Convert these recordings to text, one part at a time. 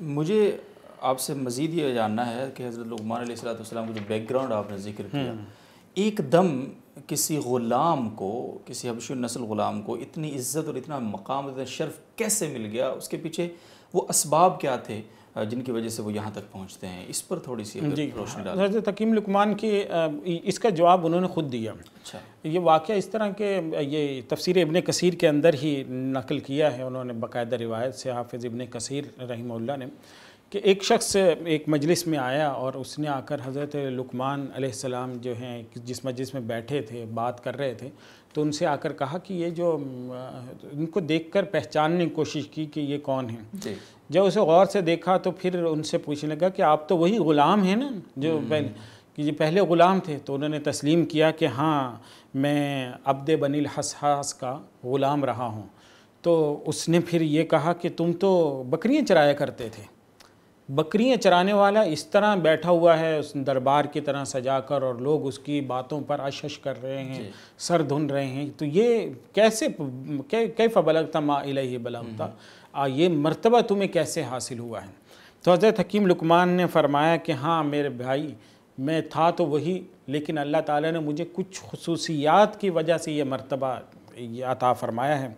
مجھے آپ سے مزید یہ جاننا ہے کہ حضرت علیہ السلام والسلام کا جو بیک گراؤنڈ آپ نے ذکر کیا ایک دم کسی غلام کو کسی حبشی النسل غلام کو اتنی عزت اور اتنا مقام اتنا شرف کیسے مل گیا اس کے پیچھے وہ اسباب کیا تھے جن کی وجہ سے وہ یہاں تک پہنچتے ہیں اس پر تھوڑی سی ہیں جی، حضرت تکیم لکمان کی اس کا جواب انہوں نے خود دیا اچھا یہ واقعہ اس طرح کہ یہ تفسیر ابن کثیر کے اندر ہی نقل کیا ہے انہوں نے باقاعدہ روایت سے حافظ ابن کثیر رحمہ اللہ نے کہ ایک شخص ایک مجلس میں آیا اور اس نے آ کر حضرت لکمان علیہ السلام جو ہیں جس مجلس میں بیٹھے تھے بات کر رہے تھے تو ان سے آ کر کہا کہ یہ جو ان کو دیکھ کر پہچاننے کی کوشش کی کہ یہ کون ہیں جی۔ جب اسے غور سے دیکھا تو پھر ان سے پوچھنے لگا کہ آپ تو وہی غلام ہیں نا جو کہ یہ پہلے غلام تھے تو انہوں نے تسلیم کیا کہ ہاں میں عبد بن الحساس کا غلام رہا ہوں تو اس نے پھر یہ کہا کہ تم تو بکریاں چرایا کرتے تھے بکریاں چرانے والا اس طرح بیٹھا ہوا ہے اس دربار کی طرح سجا کر اور لوگ اس کی باتوں پر اشش کر رہے ہیں جی۔ سر دھن رہے ہیں تو یہ کیسے کیف بلگتا ما الہی بلگتا یہ مرتبہ تمہیں کیسے حاصل ہوا ہے تو حضرت حکیم لکمان نے فرمایا کہ ہاں میرے بھائی میں تھا تو وہی لیکن اللہ تعالیٰ نے مجھے کچھ خصوصیات کی وجہ سے یہ مرتبہ عطا فرمایا ہے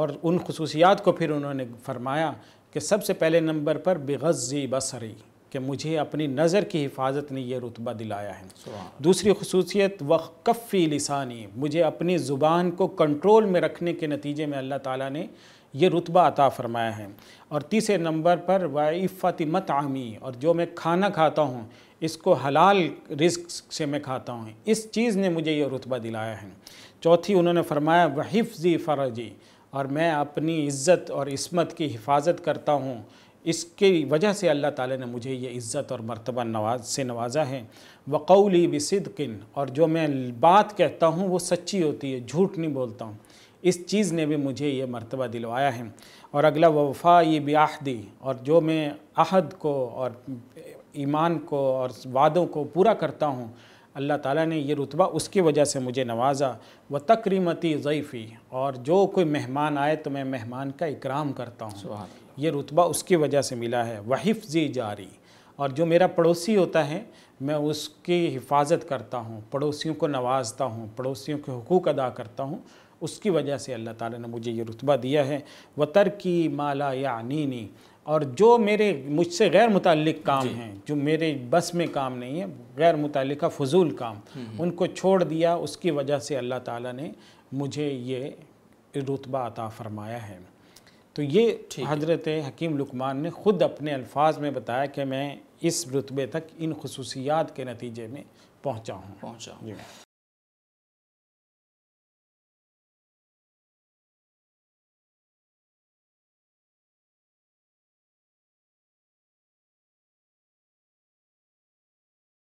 اور ان خصوصیات کو پھر انہوں نے فرمایا کہ سب سے پہلے نمبر پر بغزی بصری کہ مجھے اپنی نظر کی حفاظت نے یہ رتبہ دلایا ہے دوسری خصوصیت وقفی لسانی مجھے اپنی زبان کو کنٹرول میں رکھنے کے نتیجے میں اللہ تعالیٰ نے یہ رتبہ عطا فرمایا ہے اور تیسرے نمبر پر وحفات مطعمی اور جو میں کھانا کھاتا ہوں اس کو حلال رزق سے میں کھاتا ہوں اس چیز نے مجھے یہ رتبہ دلایا ہے چوتھی انہوں نے فرمایا وحفظی فرجی اور میں اپنی عزت اور عصمت کی حفاظت کرتا ہوں اس کی وجہ سے اللہ تعالی نے مجھے یہ عزت اور مرتبہ نواز سے نوازا ہے وقول بِصِدْقٍ اور جو میں بات کہتا ہوں وہ سچی ہوتی ہے جھوٹ نہیں بولتا ہوں اس چیز نے بھی مجھے یہ مرتبہ دلوایا ہے اور اگلا وفا یہ اور جو میں عہد کو اور ایمان کو اور وعدوں کو پورا کرتا ہوں اللہ تعالیٰ نے یہ رتبہ اس کی وجہ سے مجھے نوازا وَتَقْرِمَتِ تقریمتی ضعیفی اور جو کوئی مہمان آئے تو میں مہمان کا اکرام کرتا ہوں یہ رتبہ اس کی وجہ سے ملا ہے وہ حفظی جاری اور جو میرا پڑوسی ہوتا ہے میں اس کی حفاظت کرتا ہوں پڑوسیوں کو نوازتا ہوں پڑوسیوں کے حقوق ادا کرتا ہوں اس کی وجہ سے اللہ تعالیٰ نے مجھے یہ رتبہ دیا ہے وَتَرْكِ ترکی مالا یا اور جو میرے مجھ سے غیر متعلق کام جی۔ ہیں جو میرے بس میں کام نہیں ہے غیر متعلقہ فضول کام ان کو چھوڑ دیا اس کی وجہ سے اللہ تعالیٰ نے مجھے یہ رتبہ عطا فرمایا ہے تو یہ حضرت حکیم لکمان نے خود اپنے الفاظ میں بتایا کہ میں اس رتبے تک ان خصوصیات کے نتیجے میں پہنچا ہوں جی۔